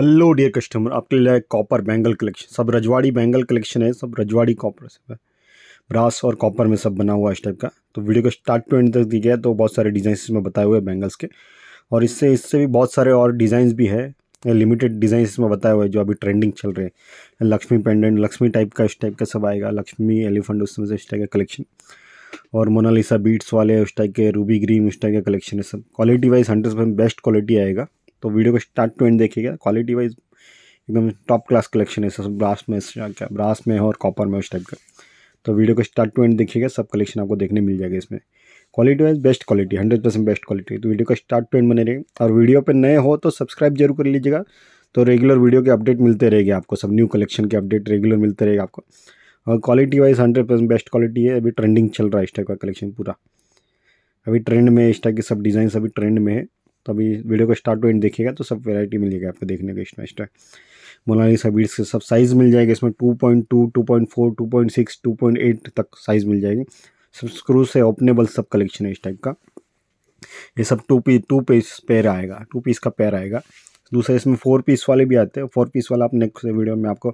hello dear customer आपके लिए copper bangle collection सब रजवाड़ी बैंगल कलेक्शन है सब रजवाड़ी कॉपर से ब्रास और कॉपर में सब बना हुआ है इस टाइप का तो वीडियो को स्टार्ट टू एंड तक दी गया तो बहुत सारे डिज़ाइन इसमें बताए हुए हैं बैंगल्स के और इससे इससे भी बहुत सारे और डिज़ाइंस भी है लिमिटेड डिज़ाइन इसमें बताए हुए जो अभी ट्रेंडिंग चल रहे हैं लक्ष्मी पेंडेंट लक्ष्मी टाइप का इस टाइप का सब आएगा लक्ष्मी एलिफेंट उसमें से इस टाइप का कलेक्शन और मोनालिसा बीट्स वाले उस टाइप के रूबी ग्रीन उस टाइप का कलेक्शन है सब quality wise hundred best quality आएगा तो वीडियो को स्टार्ट टू एंड देखिएगा क्वालिटी वाइज एकदम टॉप क्लास कलेक्शन है सब ब्रास में क्या ब्रास में हो और कॉपर में उस टाइप का तो वीडियो को स्टार्ट टू एंड देखिएगा सब कलेक्शन आपको देखने मिल जाएगा इसमें quality wise best quality hundred percent best quality तो वीडियो को स्टार्ट टू एंड बने रहे और वीडियो पर नए हो तो सब्सक्राइब जरूर कर लीजिएगा तो रेगुलर वीडियो के अपडेट मिलते रहेगा आपको सब न्यू कलेक्शन के अपडेट रेगुलर मिलते रहेगा आपको और quality wise hundred percent best quality है अभी ट्रेंडिंग चल रहा है इस टाइप का कलेक्शन पूरा अभी ट्रेंड में इस टाइप के सब डिज़ाइन अभी ट्रेंड में है तो अभी वीडियो को स्टार्ट टू एंड देखिएगा तो सब वेराइटी मिलेगी आपको देखने को एक्स्ट्रा एक्स्ट्रा मोनालिसा बीड्स के सब साइज़ मिल जाएगा इसमें two point two two point four two point six two point eight तक साइज़ मिल जाएगी सब स्क्रू से ओपनेबल सब कलेक्शन है इस टाइप का ये सब two P two piece pair आएगा टू पीस का पेयर आएगा दूसरा इसमें फोर पीस वाले भी आते हैं फोर पीस वाला आप नेक्स्ट वीडियो में आपको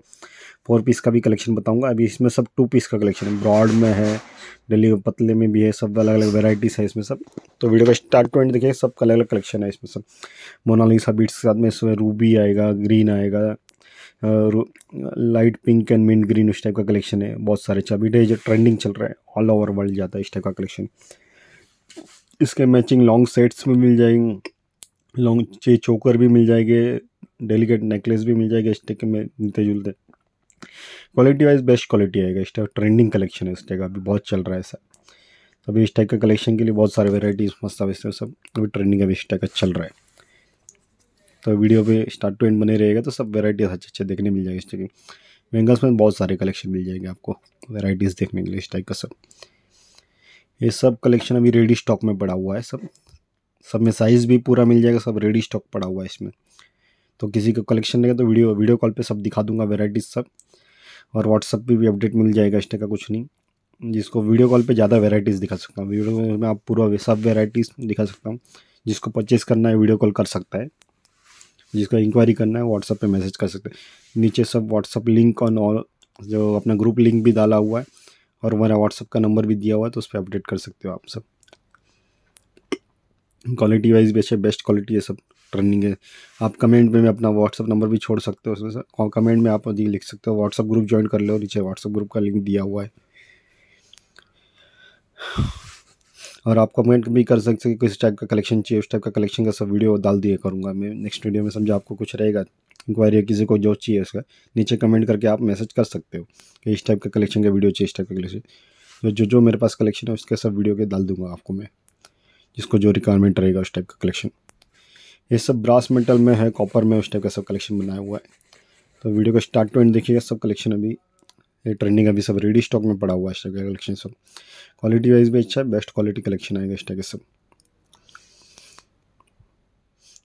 फोर पीस का भी कलेक्शन बताऊंगा अभी इसमें सब टू पीस का कलेक्शन है ब्रॉड में है डेली पतले में भी है सब अलग अलग वेराइटीज़ है इसमें सब तो वीडियो का स्टार्ट पॉइंट देखिए सब अलग अलग कलेक्शन है इसमें सब मोनालिसा बीट्स के साथ में इसमें रूबी आएगा ग्रीन आएगा light pink and mint green उस टाइप का कलेक्शन है बहुत सारे चाबी अच्छा डे जो ट्रेंडिंग चल रहा है ऑल ओवर वर्ल्ड जाता है इस टाइप का कलेक्शन इसके मैचिंग लॉन्ग सेट्स में मिल जाएंगे लॉन्ग चे चोकर भी मिल जाएंगे डेलीकेट नेकलेस भी मिल जाएगा स्टेक में मिलते जुलते क्वालिटी वाइज बेस्ट क्वालिटी आएगा इस टाइप ट्रेंडिंग कलेक्शन है इस टाइप अभी बहुत चल रहा है ऐसा तो अभी इस टाइप का कलेक्शन के लिए बहुत सारे वेराइटीज़ मस्त वैसे सब अभी ट्रेंडिंग अभी इस टाइप का चल रहा है तो वीडियो पे स्टार्ट टू एंड बने रहेगा तो सब वेराइटीज़ अच्छे अच्छे देखने मिल जाएगी इस टाइप की बैंगल्स में बहुत सारे कलेक्शन मिल जाएंगे आपको वेराइटीज़ देखने के लिए इस टाइप का सब ये सब कलेक्शन अभी रेडी स्टॉक में पड़ा हुआ है सब सब में साइज़ भी पूरा मिल जाएगा सब रेडी स्टॉक पड़ा हुआ है इसमें तो किसी को कलेक्शन रहेगा तो वीडियो वीडियो कॉल पे सब दिखा दूंगा वेराइटीज़ सब और व्हाट्सअप पे भी अपडेट मिल जाएगा इस का कुछ नहीं जिसको वीडियो कॉल पे ज़्यादा वेराइटीज़ दिखा सकता हूँ वीडियो में आप पूरा सब वेराइटीज़ दिखा सकता हूँ जिसको परचेज़ करना है वीडियो कॉल कर सकता है जिसको इंक्वायरी करना है व्हाट्सअप पर मैसेज कर सकते हैं नीचे सब व्हाट्सअप लिंक ऑन और जो अपना ग्रुप लिंक भी डाला हुआ है और हमारा व्हाट्सअप का नंबर भी दिया हुआ है तो उस पर अपडेट कर सकते हो आप सब क्वालिटी वाइज भी अच्छे बेस्ट क्वालिटी है सब रनिंग है आप कमेंट में अपना व्हाट्सअप नंबर भी छोड़ सकते हो उसमें से कमेंट में आप लिख सकते हो व्हाट्सअप ग्रुप ज्वाइन कर लो नीचे व्हाट्सअप ग्रुप का लिंक दिया हुआ है और आप कमेंट भी कर सकते हो किस टाइप का कलेक्शन चाहिए उस टाइप का कलेक्शन का सब वीडियो डाल दिया करूँगा मैं नेक्स्ट वीडियो में समझा आपको कुछ रहेगा इंक्वायरी किसी को जो चाहिए उसका नीचे कमेंट करके आप मैसेज कर सकते हो कि इस टाइप का कलेक्शन का वीडियो चाहिए इस टाइप का कलेक्शन जो जो मेरे पास कलेक्शन है उसके सब वीडियो के डाल दूंगा आपको मैं जिसको जो रिक्वायरमेंट रहेगा उस टाइप का कलेक्शन ये सब ब्रास मेटल में है कॉपर में उस टाइप का सब कलेक्शन बनाया हुआ है तो वीडियो को स्टार्ट टू एंड देखिएगा सब कलेक्शन अभी ये ट्रेंडिंग अभी सब रेडी स्टॉक में पड़ा हुआ है इस टाइप का कलेक्शन सब क्वालिटी वाइज भी अच्छा है बेस्ट क्वालिटी कलेक्शन आएगा इस टाइप का सब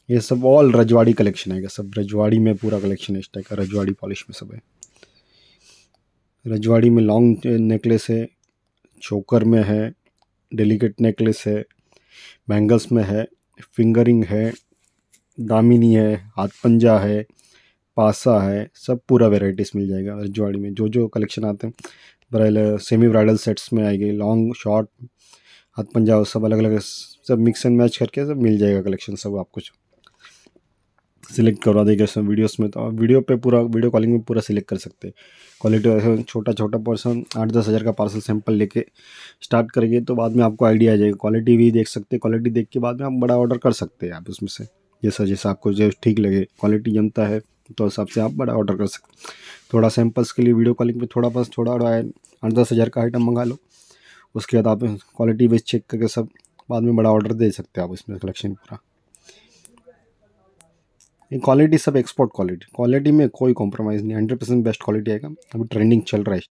ये सब ऑल रजवाड़ी कलेक्शन आएगा सब रजवाड़ी में पूरा कलेक्शन है इस टाइप का रजवाड़ी पॉलिश में सब है रजवाड़ी में लॉन्ग नेकलेस है चोकर में है डेलीकेट नेकलेस है बैंगल्स में है फिंगरिंग है दामिनी है हाथ पंजा है पासा है सब पूरा वेराइटीज़ मिल जाएगा रजवाड़ी में जो जो कलेक्शन आते हैं ब्राइल सेमी ब्राइडल सेट्स में आएगी लॉन्ग शॉर्ट हाथ पंजा सब अलग अलग सब मिक्स एंड मैच करके सब मिल जाएगा कलेक्शन सब आपको सिलेक्ट करवा देगा इसमें वीडियोस में तो आप वीडियो पे पूरा वीडियो कॉलिंग में पूरा सिलेक्ट कर सकते हैं क्वालिटी छोटा छोटा पर्सन आठ दस हज़ार का पार्सल सैंपल लेके स्टार्ट करेंगे तो बाद में आपको आइडिया आ जाएगा क्वालिटी भी देख सकते हैं क्वालिटी देख के बाद में आप बड़ा ऑर्डर कर सकते हैं आप उसमें से जैसा जैसा आपको जो ठीक लगे क्वालिटी जमता है तो हिसाब से आप बड़ा ऑर्डर कर सकते थोड़ा सैम्पल्स के लिए वीडियो कॉलिंग पर थोड़ा बस थोड़ा आठ दस हज़ार का आइटम मंगा लो उसके बाद आप क्वालिटी वेज चेक करके सब बाद में बड़ा ऑर्डर दे सकते हैं आप इसमें कलेक्शन पूरा ये क्वालिटी सब एक्सपोर्ट क्वालिटी क्वालिटी में कोई कॉम्प्रोमाइज़ नहीं हंड्रेड परसेंट बेस्ट क्वालिटी आएगा अभी ट्रेंडिंग चल रहा है